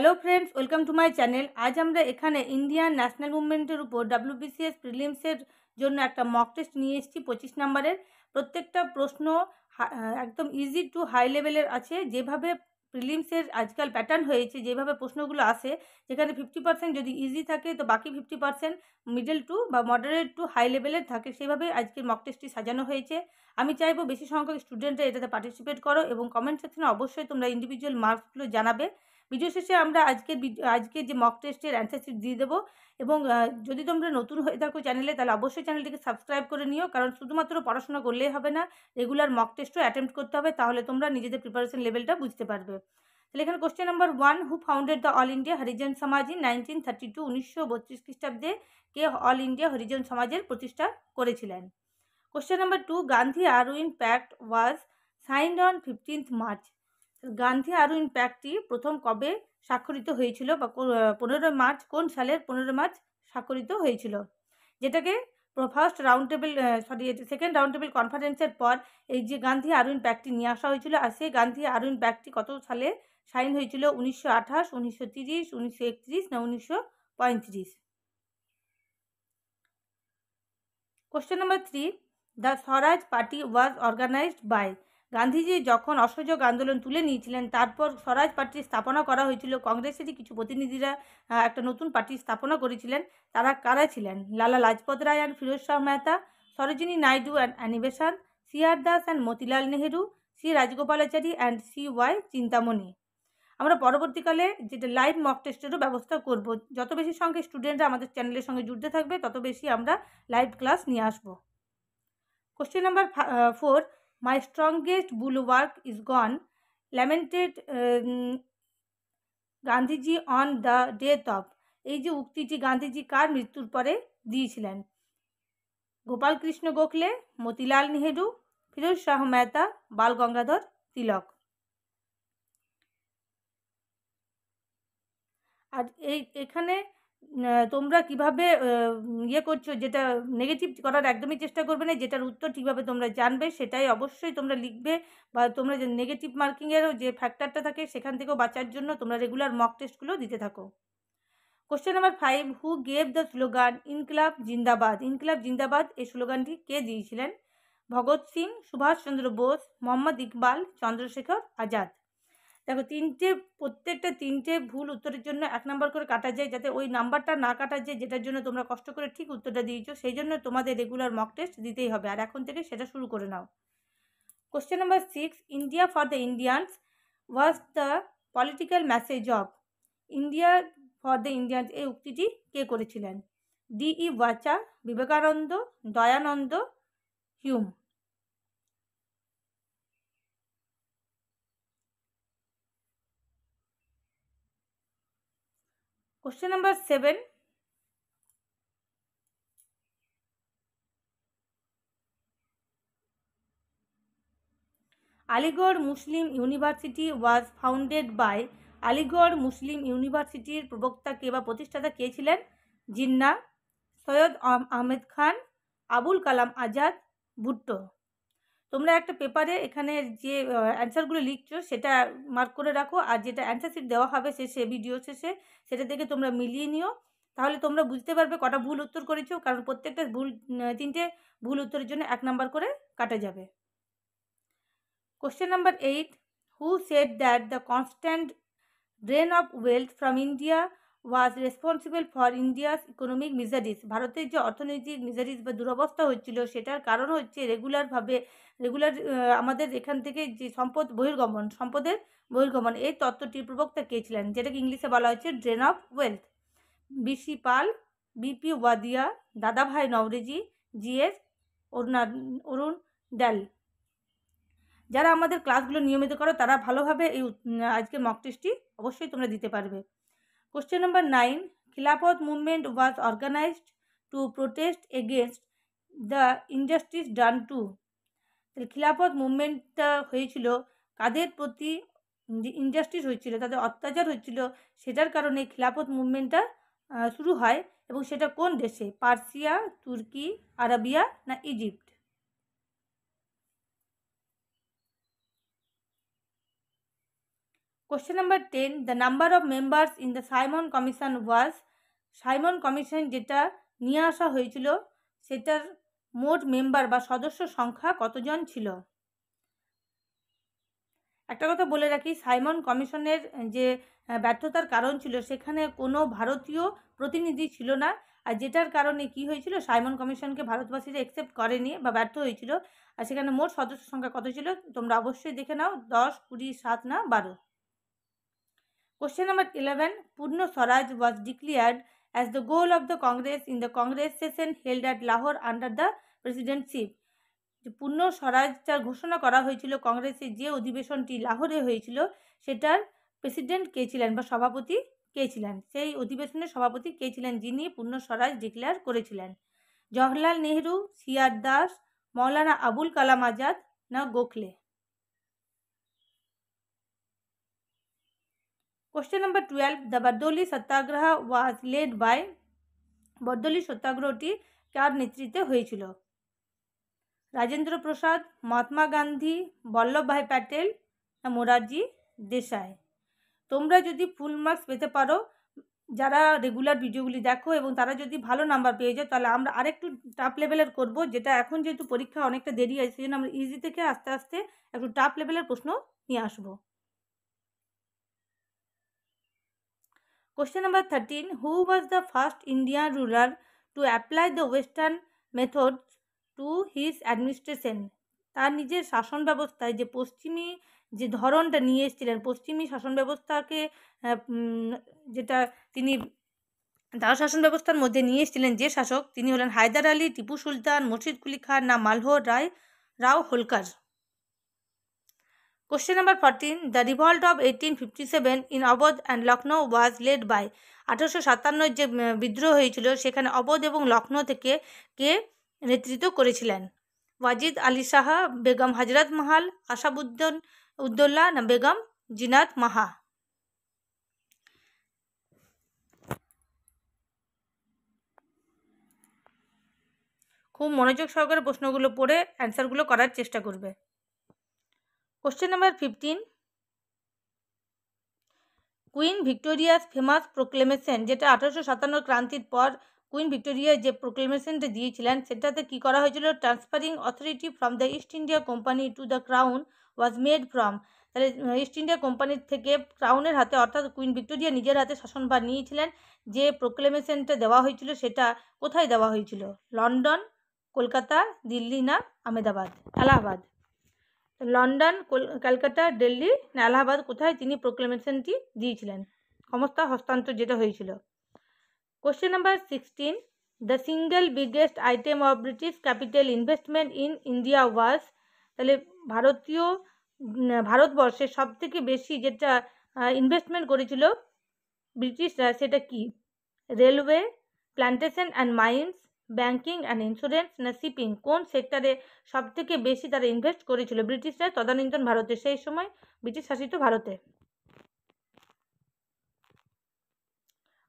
Hello friends welcome to my channel আজ আমরা এখানে ইন্ডিয়ান ন্যাশনাল মুভমেন্টের উপর ডাব্লিউবিসিএস প্রিলিমসের জন্য একটা মক টেস্ট নিয়ে এসেছি পঁচিশ নম্বরের প্রত্যেকটা প্রশ্ন একদম ইজি টু হাই লেভেলের আছে যেভাবে প্রিলিমসের আজকাল প্যাটার্ন হয়েছে যেভাবে প্রশ্নগুলো আসে যেখানে ফিফটি পার্সেন্ট যদি ইজি থাকে তো বাকি ফিফটি পার্সেন্ট মিডল টু বা মডারেট টু হাই লেভেলের থাকে সেভাবে আজকের মক টেস্টটি সাজানো হয়েছে আমি চাইবো বেশি সংখ্যক স্টুডেন্টরা এটাতে পার্টিসিপেট করো এবং কমেন্ট সেকশনে অবশ্যই তোমরা ইন্ডিভিজুয়াল মার্কসগুলো জানাবে ভিডিও শেষে আমরা আজকের আজকের যে মক টেস্টের অ্যান্সার শিট দিয়ে দেবো এবং যদি তোমরা নতুন হয়ে থাকো চ্যানেলে তাহলে অবশ্যই চ্যানেলটিকে সাবস্ক্রাইব করে নিও কারণ শুধুমাত্র পড়াশোনা করলেই হবে না রেগুলার মক টেস্টও অ্যাটেম্প্ট করতে হবে তাহলে তোমরা নিজেদের প্রিপারেশন লেভেলটা বুঝতে পারবে তাহলে এখানে question number one who founded the all India Harijan Samaj in nineteen thirty two উনিশশো বত্রিশ খ্রিস্টাব্দে কে অল ইন্ডিয়া হরিজন সমাজের প্রতিষ্ঠা করেছিলেন question number two Gandhi Irwin pact was signed on fifteenth March Gandhi Irwin প্যাক্টটি প্রথম কবে স্বাক্ষরিত হয়েছিল বা পনেরোই মার্চ কোন সালের পনেরোই মার্চ স্বাক্ষরিত হয়েছিল যেটাকে first round table sorry second round table কনফারেন্সের পর এই যে গান্ধী আরউইন প্যাক্টটি নিয়ে আসা হয়েছিল আর সেই গান্ধী আরউইন প্যাক্টটি কত সালে সাইন হয়েছিল উনিশশো আঠাশ উনিশশো তিরিশ উনিশশো একত্রিশ না উনিশশো পঁয়ত্রিশ question number three the Swaraj party was organised by Gandhiji যখন অসহযোগ আন্দোলন তুলে নিয়েছিলেন তারপর স্বরাজ পার্টি স্থাপনা করা হয়েছিল কংগ্রেসেরই কিছু প্রতিনিধিরা একটা নতুন পার্টি স্থাপনা করেছিলেন তারা কারা ছিলেন Lala Lajpat Rai and Firoz Shah Mehta Sarojini Naidu and Annie Besant C R Das and Motilal Nehru C Rajagopalachari and C Y Chintamani আমরা পরবর্তীকালে যেটা লাইভ মক টেস্টেরও ব্যবস্থা করব যত বেশি সংখ্যক স্টুডেন্টরা আমাদের চ্যানেলের সঙ্গে জুড়তে থাকবে তত বেশি আমরা লাইভ ক্লাস নিয়ে আসব question number four my strongest bulwark is gone, lamented Gandhiji on the death of এই যে উক্তিটি গান্ধীজি কার মৃত্যুর পরে দিয়েছিলেন গোপালকৃষ্ণ গোখলে মতিলাল নেহেরু ফিরোজ শাহ মেহতা বাল গঙ্গাধর তিলক আর এই এখানে তোমরা কিভাবে ইয়ে করছো যেটা নেগেটিভ করার একদমই চেষ্টা করবে না যেটার উত্তর ঠিকভাবে তোমরা জানবে সেটাই অবশ্যই তোমরা লিখবে বা তোমরা যে নেগেটিভ মার্কিংয়েরও যে ফ্যাক্টরটা থাকে সেখান থেকেও বাঁচার জন্য তোমরা রেগুলার মক টেস্টগুলো দিতে থাকো question number five who gave the slogan Inquilab Zindabad ইনকলাব জিন্দাবাদ এই স্লোগানটি কে দিয়েছিলেন ভগৎ সিং সুভাষচন্দ্র বোস মোহাম্মদ ইকবাল চন্দ্রশেখর আজাদ দেখো তিনটে প্রত্যেকটা তিনটে ভুল উত্তরের জন্য এক নাম্বার করে কাটা যায় যাতে ওই নাম্বারটা না কাটা যায় যেটার জন্য তোমরা কষ্ট করে ঠিক উত্তরটা দিয়েছো সেই জন্য তোমাদের রেগুলার মক টেস্ট দিতেই হবে আর এখন থেকে সেটা শুরু করে নাও question number six India for the Indians was the political message of India for the Indians এই উক্তিটি কে করেছিলেন D E Wacha Vivekananda Dayananda Hume question number seven Aligarh Muslim University was founded by Aligarh Muslim ইউনিভার্সিটির প্রবক্তা কে বা প্রতিষ্ঠাতা কে ছিলেন জিন্না সৈয়দ আহমেদ খান আবুল কালাম আজাদ ভুট্টো তোমরা একটা পেপারে এখানে যে অ্যান্সারগুলো লিখছো সেটা মার্ক করে রাখো আর যেটা অ্যান্সার শিট দেওয়া হবে শেষে ভিডিও শেষে সেটা থেকে তোমরা মিলিয়ে নিও তাহলে তোমরা বুঝতে পারবে কটা ভুল উত্তর করেছো কারণ প্রত্যেকটা ভুল তিনটে ভুল উত্তরের জন্য এক নাম্বার করে কাটা যাবে question number eight who said that the constant drain of wealth from India was responsible for India's economic miseries ভারতের যে অর্থনৈতিক মিজারিস বা দুরবস্থা হচ্ছিল সেটার কারণ হচ্ছে রেগুলারভাবে রেগুলার আমাদের এখান থেকে যে সম্পদ বহির্গমন সম্পদের বহির্গমন এই তত্ত্বটির প্রবক্তা কে ছিলেন যেটাকে ইংলিশে বলা হচ্ছে drain of wealth B C Pal B P Wadia Dadabhai Naoroji GS Aruna অরুণ ডাল যারা আমাদের ক্লাসগুলো নিয়মিত করো তারা ভালোভাবে এই আজকে মক টেস্টটি অবশ্যই তোমরা দিতে পারবে Question number 9 Khilafat movement was organized to protest against the injustice done to তাহলে খিলাফত মুভমেন্টটা হয়েছিল কাদের প্রতি ইনজাস্টিস হয়েছিল তাদের অত্যাচার হয়েছিল সেটার কারণে খিলাফত মুভমেন্টটা শুরু হয় এবং সেটা কোন দেশে পার্সিয়া তুর্কি আরাবিয়া না Egypt question number ten the number of members in the Simon commission was Simon commission যেটা নিয়ে আসা হয়েছিল সেটার মোট মেম্বার বা সদস্য সংখ্যা কতজন ছিল একটা কথা বলে রাখি সাইমন কমিশনের যে ব্যর্থতার কারণ ছিল সেখানে কোনো ভারতীয় প্রতিনিধি ছিল না আর যেটার কারণে কি হয়েছিল সাইমন কমিশনকে ভারতবাসীরা অ্যাকসেপ্ট করেনি বা ব্যর্থ হয়েছিল আর সেখানে মোট সদস্য সংখ্যা কত ছিল তোমরা অবশ্যই দেখে নাও দশ কুড়ি সাত না বারো Question number 11 Purno Swaraj was declared as the goal of the Congress in the Congress session held at Lahore under the presidency. পূর্ণ স্বরাজ যার ঘোষণা করা হয়েছিল কংগ্রেসের যে অধিবেশনটি লাহোরে হয়েছিল সেটার প্রেসিডেন্ট কে ছিলেন বা সভাপতি কে ছিলেন সেই অধিবেশনের সভাপতি কে ছিলেন যিনি পূর্ণ স্বরাজ ডিক্লেয়ার করেছিলেন জওহরলাল নেহরু সিয়ার দাস মৌলানা আবুল কালাম আজাদ না Gokhale Question number 12. The Bardoli Satyagraha was led by বরদলি সত্যাগ্রহটি কার নেতৃত্বে হয়েছিল রাজেন্দ্র প্রসাদ মহাত্মা গান্ধী বল্লভভাই প্যাটেল না মোরারজি দেশাই তোমরা যদি ফুল মার্কস পেতে পারো যারা রেগুলার ভিডিওগুলি দেখো এবং তারা যদি ভালো নাম্বার পেয়ে যায় তাহলে আমরা আরেকটু টাফ লেভেলের করব যেটা এখন যেহেতু পরীক্ষা অনেকটা দেরি আছে সেজন্য আমরা ইজি থেকে আস্তে আস্তে একটু টাফ লেভেলের প্রশ্ন নিয়ে আসবো Question number 13. Who was the first Indian ruler to apply the western methods to his administration? তার নিজের শাসন ব্যবস্থায় যে পশ্চিমী যে ধরনটা নিয়ে এসেছিলেন পশ্চিমী শাসন ব্যবস্থাকে যেটা তিনি তার শাসন ব্যবস্থার মধ্যে নিয়ে এসেছিলেন যে শাসক তিনি হলেন হায়দার আলী টিপু সুলতান মুর্শিদ কুলি খান না Malhar Rai Rao Holkar question number fourteen the revolt of eighteen fifty seven in Awadh and Lucknow was led by আঠারোশো সাতান্নর যে বিদ্রোহ হয়েছিল সেখানে অবধ এবং লখনৌ থেকে কে নেতৃত্ব করেছিলেন ওয়াজিদ আলী শাহা বেগম হাজরাত মাহাল আসাবুদ্দিন উদ্দোল্লা না বেগম জিনাত মাহা খুব মনোযোগ সহকারে প্রশ্নগুলো পড়ে অ্যান্সারগুলো করার চেষ্টা করবে question number fifteen queen Victoria's famous proclamation যেটা আঠারোশো সাতান্ন ক্রান্তির পর কুইন ভিক্টোরিয়া যে প্রোক্লেমেশনটা দিয়েছিলেন সেটাতে কি করা হয়েছিল transferring authority from the East India Company to the crown was made from তাহলে ইস্ট ইন্ডিয়া কোম্পানির থেকে ক্রাউনের হাতে অর্থাৎ কুইন ভিক্টোরিয়া নিজের হাতে শাসনভার নিয়েছিলেন যে প্রোক্লেমেশনটা দেওয়া হয়েছিল সেটা কোথায় দেওয়া হয়েছিল লন্ডন কলকাতা দিল্লি না আহমেদাবাদ এলাহাবাদ লন্ডন ক্যালকাটা দিল্লি না এলাহাবাদ কোথায় তিনি প্রোক্লেমেশনটি দিয়েছিলেন ক্ষমতা হস্তান্তর যেটা হয়েছিল question number sixteen the single biggest item of British capital investment in India was তাহলে ভারতীয় ভারতবর্ষে সবথেকে বেশি যেটা ইনভেস্টমেন্ট করেছিল ব্রিটিশরা সেটা কি railway plantation and mines banking and insurance না শিপিং কোন সেক্টরে সবথেকে বেশি তারা ইনভেস্ট করেছিল ব্রিটিশরা তদানীন্তন ভারতে সেই সময় ব্রিটিশ শাসিত ভারতে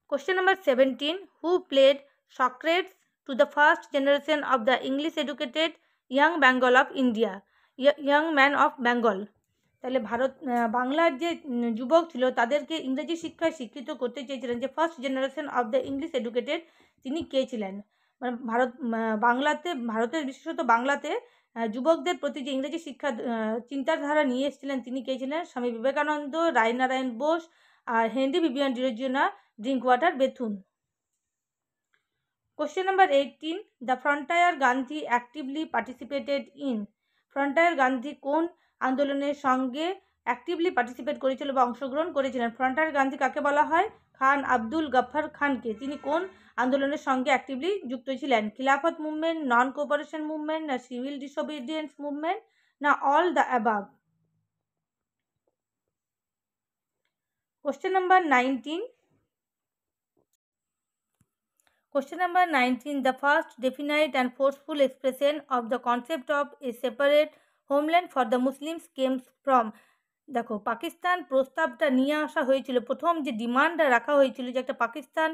question number seventeen who played Socrates to the first generation of the English educated young Bengal of India young man of Bengal তাহলে ভারত বাংলার যে যুবক ছিল তাদেরকে ইংরেজি শিক্ষায় শিক্ষিত করতে চেয়েছিলেন যে first generation of the English educated তিনি কে ছিলেন মানে ভারত বাংলাতে ভারতের বিশেষত বাংলাতে যুবকদের প্রতি যে ইংরেজি শিক্ষা চিন্তাধারা নিয়ে এসেছিলেন তিনি কে ছিলেন স্বামী বিবেকানন্দ রায়নারায়ণ বোস আর Henry Vivian Derozio Drinkwater Bethune question number eighteen the frontier Gandhi actively participated in frontier Gandhi কোন আন্দোলনের সঙ্গে অ্যাক্টিভলি পার্টিসিপেট করেছিল বা অংশগ্রহণ করেছিলেন ফ্রন্টায়ার গান্ধী কাকে বলা হয় খান আব্দুল গাফার খানকে তিনি কোন আন্দোলনের সঙ্গে অ্যাক্টিভলি যুক্ত ছিলেন Khilafat movement non cooperation movement না সিভিল ডিসোবিডিয়েন্স মুভমেন্ট না all the above question number nineteen Question number 19. The first definite and forceful expression of the concept of a separate homeland for the Muslims came from দেখো পাকিস্তান প্রস্তাবটা নিয়ে আসা হয়েছিল প্রথম যে ডিমান্ডটা রাখা হয়েছিল যে একটা পাকিস্তান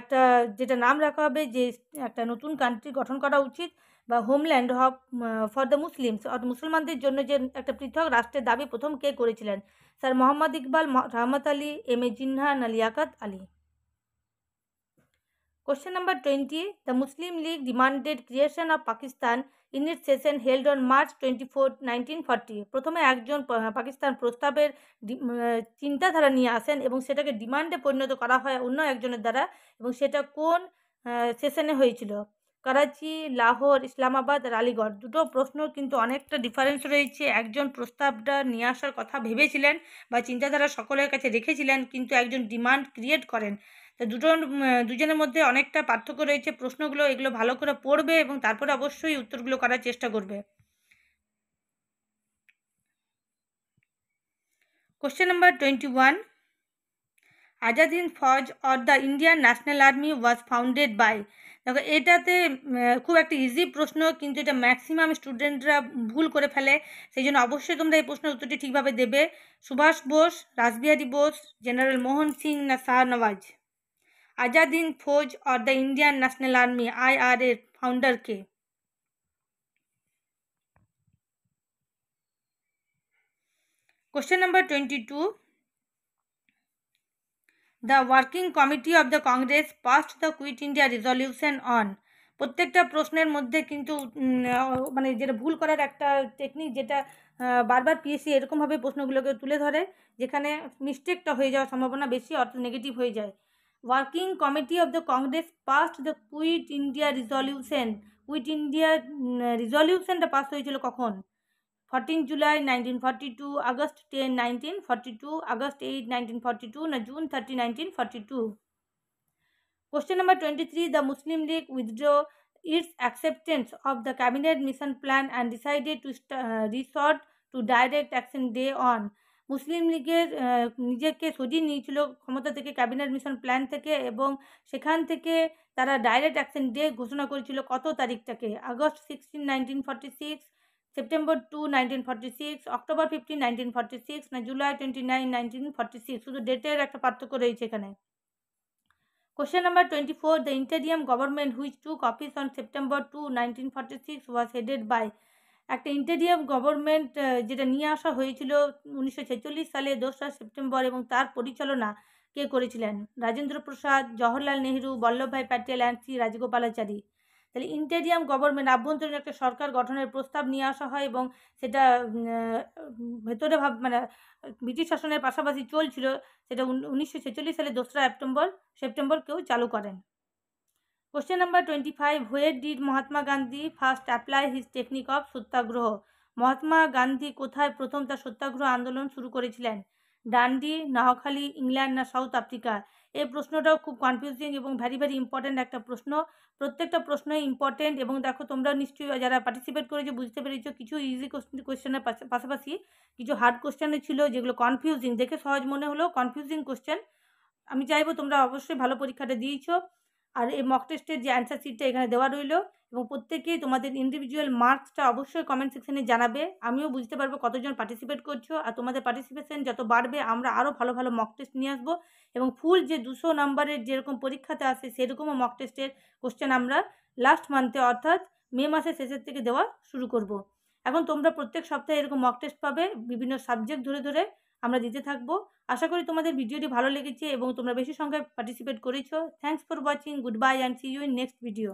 একটা যেটা নাম রাখা হবে যে একটা নতুন কান্ট্রি গঠন করা উচিত বা হোমল্যান্ড হক ফর দ্য মুসলিমস অর্থাৎ মুসলমানদের জন্য যে একটা পৃথক রাষ্ট্রের দাবি প্রথম কে করেছিলেন sir Mohammad Iqbal Rahmat Ali M A Jinnah Liaquat Ali Question number 20. The Muslim League demanded creation of Pakistan in its session held on March 24, 1940. প্রথমে একজন পাকিস্তান প্রস্তাবের চিন্তাধারা নিয়ে আসেন এবং সেটাকে ডিমান্ডে পরিণত করা হয় অন্য একজনের দ্বারা এবং সেটা কোন সেশনে হয়েছিল করাচি লাহোর ইসলামাবাদ আর আলিগড় দুটো প্রশ্ন কিন্তু অনেকটা ডিফারেন্স রয়েছে একজন প্রস্তাবটা নিয়ে আসার কথা ভেবেছিলেন বা চিন্তাধারা সকলের কাছে রেখেছিলেন কিন্তু একজন ডিমান্ড ক্রিয়েট করেন দুজন দুটো দুজনের মধ্যে অনেকটা পার্থক্য রয়েছে প্রশ্নগুলো এগুলো ভালো করে পড়বে এবং তারপরে অবশ্যই উত্তরগুলো করার চেষ্টা করবে question number twenty one Azad Hind Fauj or the Indian national army was founded by দেখো এটাতে খুব একটা ইজি প্রশ্ন কিন্তু এটা ম্যাক্সিমাম স্টুডেন্টরা ভুল করে ফেলে সেই জন্য অবশ্যই তোমরা এই প্রশ্নের উত্তরটি ঠিকভাবে দেবে সুভাষ বোস রাসবিহারী বোস জেনারেল মোহন সিং না শাহনওয়াজ আজাদিন ফৌজ ইন্ডিয়ান ন্যাশনাল আর্মি আই আর এর ফাউন্ডারকে কে number twenty two the working committee of the Congress passed the quit India resolution on প্রত্যেকটা প্রশ্নের মধ্যে কিন্তু মানে যেটা ভুল করার একটা টেকনিক যেটা বারবার পিএসসি এরকমভাবে প্রশ্নগুলোকে তুলে ধরে যেখানে মিস্টেকটা হয়ে যাওয়ার সম্ভাবনা বেশি অর্থ নেগেটিভ হয়ে যায় working committee of the Congress passed the quit India resolution with India রিজলিউশনটা পাস হয়েছিল কখন fourteen July nineteen forty two August ten nineteen forty two August eight nineteen forty two না June thirty nineteen forty two question number twenty three the Muslim League withdraw its acceptance of the cabinet mission plan and decided to resort to direct action day on Muslim লীগের নিজেকে সজিয়ে নিয়েছিল ক্ষমতা থেকে cabinet mission plan থেকে এবং সেখান থেকে তারা ডাইরেক্ট অ্যাকশন ডে ঘোষণা করেছিল কত তারিখটাকে August sixteen nineteen forty six September two nineteen forty six October fifteen nineteen forty six না July twenty nine nineteen forty six শুধু ডেটের একটা পার্থক্য রয়েছে এখানে question number twenty four the interim government which took office on September two nineteen forty six was headed by একটা interim government যেটা নিয়ে আসা হয়েছিল উনিশশো সালে দোসরা সেপ্টেম্বর এবং তার পরিচালনা কে করেছিলেন রাজেন্দ্র প্রসাদ জওহরলাল নেহরু বল্লভভাই প্যাটেল অ্যান্ড সি রাজগোপালাচারী তাহলে ইন্টেরিয়াম গভর্নমেন্ট আভ্যন্তরীণ একটা সরকার গঠনের প্রস্তাব নিয়ে আসা হয় এবং সেটা ভেতরে ভাব মানে ব্রিটিশ শাসনের পাশাপাশি চলছিল সেটা উনিশশো সালে দোসরা সেপ্টেম্বর সেপ্টেম্বর কেউ চালু করেন question Question twenty five Where did Mahatma Gandhi first apply his technique of satyagraha Mahatma Gandhi কোথায় প্রথম তার সত্যাগ্রহ আন্দোলন শুরু করেছিলেন ডান্ডি নাহখালি ইংল্যান্ড না সাউথ আফ্রিকা এই প্রশ্নটাও খুব কনফিউজিং এবং ভ্যারি ভ্যারি ইম্পর্ট্যান্ট একটা প্রশ্ন প্রত্যেকটা প্রশ্নই ইম্পর্ট্যান্ট এবং দেখো তোমরা নিশ্চয়ই যারা পার্টিসিপেট করেছো বুঝতে পেরেছো কিছু ইজি কোশ্চেনের পাশাপাশি কিছু হার্ড কোশ্চেনে ছিল যেগুলো কনফিউজিং দেখে সহজ মনে হলো কনফিউজিং কোশ্চেন আমি চাইবো তোমরা অবশ্যই ভালো পরীক্ষাটা দিয়েছো আর এই মক টেস্টের যে অ্যান্সার শিটটা এখানে দেওয়া রইল এবং প্রত্যেকেই তোমাদের ইন্ডিভিজুয়াল মার্কসটা অবশ্যই কমেন্ট সেকশনে জানাবে আমিও বুঝতে পারবো কতজন পার্টিসিপেট করছো আর তোমাদের পার্টিসিপেশন যত বাড়বে আমরা আরও ভালো ভালো মক টেস্ট নিয়ে আসবো এবং ফুল যে দুশো নাম্বারের যেরকম পরীক্ষাতে আসে সেরকমও মক টেস্টের কোশ্চেন আমরা লাস্ট মান্থে অর্থাৎ মে মাসের শেষের থেকে দেওয়া শুরু করব। এখন তোমরা প্রত্যেক সপ্তাহে এরকম মক টেস্ট পাবে বিভিন্ন সাবজেক্ট ধরে ধরে আমরা দিতে থাকবো আশা করি তোমাদের ভিডিওটি ভালো লেগেছে এবং তোমরা বেশি সংখ্যায় পার্টিসিপেট করেছো thanks for watching good bye and see you in next video